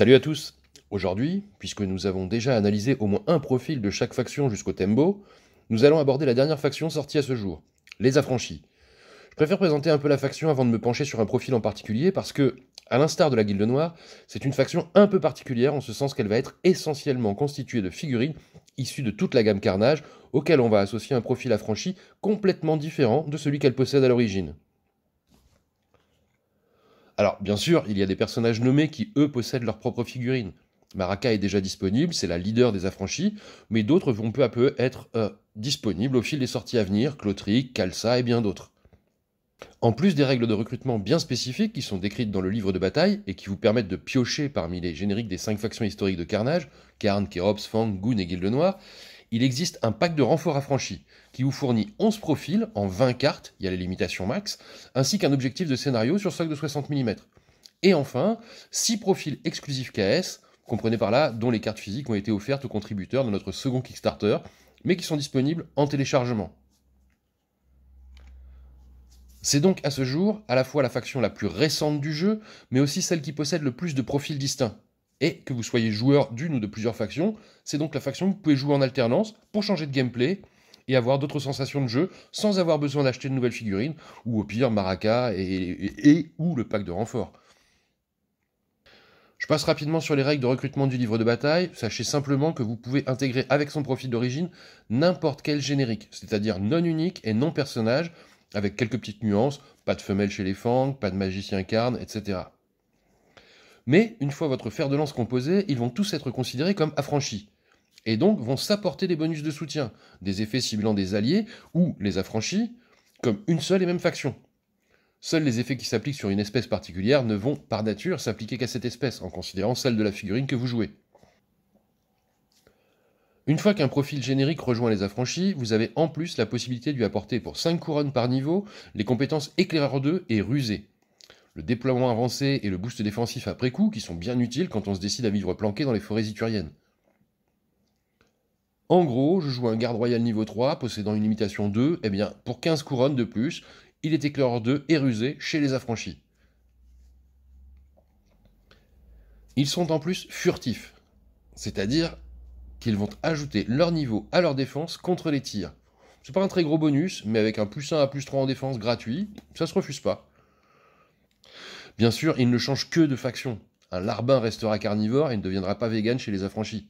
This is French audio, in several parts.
Salut à tous Aujourd'hui, puisque nous avons déjà analysé au moins un profil de chaque faction jusqu'au Tembo, nous allons aborder la dernière faction sortie à ce jour, les affranchis. Je préfère présenter un peu la faction avant de me pencher sur un profil en particulier parce que, à l'instar de la Guilde Noire, c'est une faction un peu particulière en ce sens qu'elle va être essentiellement constituée de figurines issues de toute la gamme Carnage, auxquelles on va associer un profil affranchi complètement différent de celui qu'elle possède à l'origine. Alors, bien sûr, il y a des personnages nommés qui, eux, possèdent leur propre figurine. Maraka est déjà disponible, c'est la leader des affranchis, mais d'autres vont peu à peu être euh, disponibles au fil des sorties à venir, Clotric, Kalsa et bien d'autres. En plus des règles de recrutement bien spécifiques qui sont décrites dans le livre de bataille et qui vous permettent de piocher parmi les génériques des cinq factions historiques de Carnage, Karn, Kerops, Fang, Goon et Guilde Noir il existe un pack de renforts affranchi qui vous fournit 11 profils en 20 cartes, il y a les limitations max, ainsi qu'un objectif de scénario sur socle de 60 mm. Et enfin, 6 profils exclusifs KS, comprenez par là, dont les cartes physiques ont été offertes aux contributeurs de notre second Kickstarter, mais qui sont disponibles en téléchargement. C'est donc à ce jour à la fois la faction la plus récente du jeu, mais aussi celle qui possède le plus de profils distincts et que vous soyez joueur d'une ou de plusieurs factions. C'est donc la faction que vous pouvez jouer en alternance pour changer de gameplay et avoir d'autres sensations de jeu sans avoir besoin d'acheter de nouvelles figurines ou au pire Maraca et, ou le pack de renfort. Je passe rapidement sur les règles de recrutement du livre de bataille. Sachez simplement que vous pouvez intégrer avec son profil d'origine n'importe quel générique, c'est-à-dire non unique et non personnage, avec quelques petites nuances, pas de femelle chez les fangs, pas de magicien carne, etc. Mais une fois votre fer de lance composé, ils vont tous être considérés comme affranchis. Et donc vont s'apporter des bonus de soutien, des effets ciblant des alliés ou les affranchis comme une seule et même faction. Seuls les effets qui s'appliquent sur une espèce particulière ne vont, par nature, s'appliquer qu'à cette espèce, en considérant celle de la figurine que vous jouez. Une fois qu'un profil générique rejoint les affranchis, vous avez en plus la possibilité de lui apporter pour 5 couronnes par niveau les compétences éclaireur 2 et rusée le déploiement avancé et le boost défensif après coup qui sont bien utiles quand on se décide à vivre planqué dans les forêts ituriennes. En gros, je joue un garde royal niveau 3 possédant une limitation 2, et eh bien pour 15 couronnes de plus, il est éclaireur 2 et rusé chez les affranchis. Ils sont en plus furtifs, c'est-à-dire qu'ils vont ajouter leur niveau à leur défense contre les tirs. C'est pas un très gros bonus, mais avec un plus 1 à plus 3 en défense gratuit, ça se refuse pas. Bien sûr, il ne change que de faction. Un larbin restera carnivore et ne deviendra pas vegan chez les affranchis.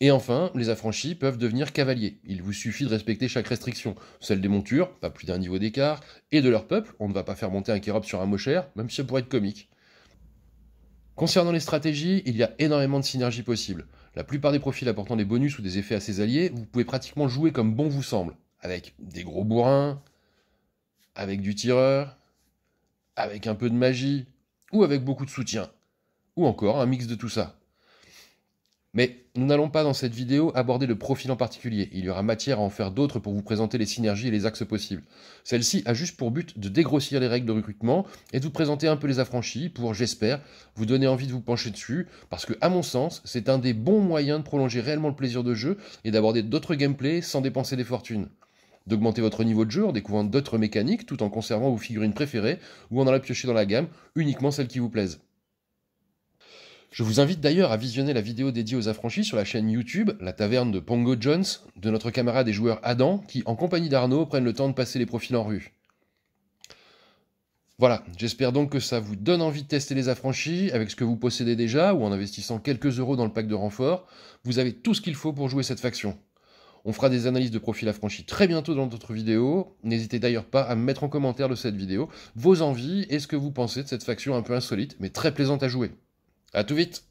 Et enfin, les affranchis peuvent devenir cavaliers. Il vous suffit de respecter chaque restriction, celle des montures, pas plus d'un niveau d'écart, et de leur peuple, on ne va pas faire monter un kérop sur un mocher, même si ça pourrait être comique. Concernant les stratégies, il y a énormément de synergies possibles. La plupart des profils apportant des bonus ou des effets à ses alliés, vous pouvez pratiquement jouer comme bon vous semble, avec des gros bourrins, avec du tireur, avec un peu de magie, ou avec beaucoup de soutien, ou encore un mix de tout ça. Mais nous n'allons pas dans cette vidéo aborder le profil en particulier, il y aura matière à en faire d'autres pour vous présenter les synergies et les axes possibles. Celle-ci a juste pour but de dégrossir les règles de recrutement et de vous présenter un peu les affranchis pour, j'espère, vous donner envie de vous pencher dessus, parce que, à mon sens, c'est un des bons moyens de prolonger réellement le plaisir de jeu et d'aborder d'autres gameplays sans dépenser des fortunes d'augmenter votre niveau de jeu en découvrant d'autres mécaniques tout en conservant vos figurines préférées ou en allant piocher dans la gamme uniquement celles qui vous plaisent. Je vous invite d'ailleurs à visionner la vidéo dédiée aux affranchis sur la chaîne YouTube, la taverne de Pongo Jones, de notre camarade et joueur Adam, qui, en compagnie d'Arnaud, prennent le temps de passer les profils en rue. Voilà, j'espère donc que ça vous donne envie de tester les affranchis avec ce que vous possédez déjà ou en investissant quelques euros dans le pack de renfort. Vous avez tout ce qu'il faut pour jouer cette faction. On fera des analyses de profil affranchis très bientôt dans d'autres vidéos. N'hésitez d'ailleurs pas à me mettre en commentaire de cette vidéo vos envies et ce que vous pensez de cette faction un peu insolite, mais très plaisante à jouer. A tout vite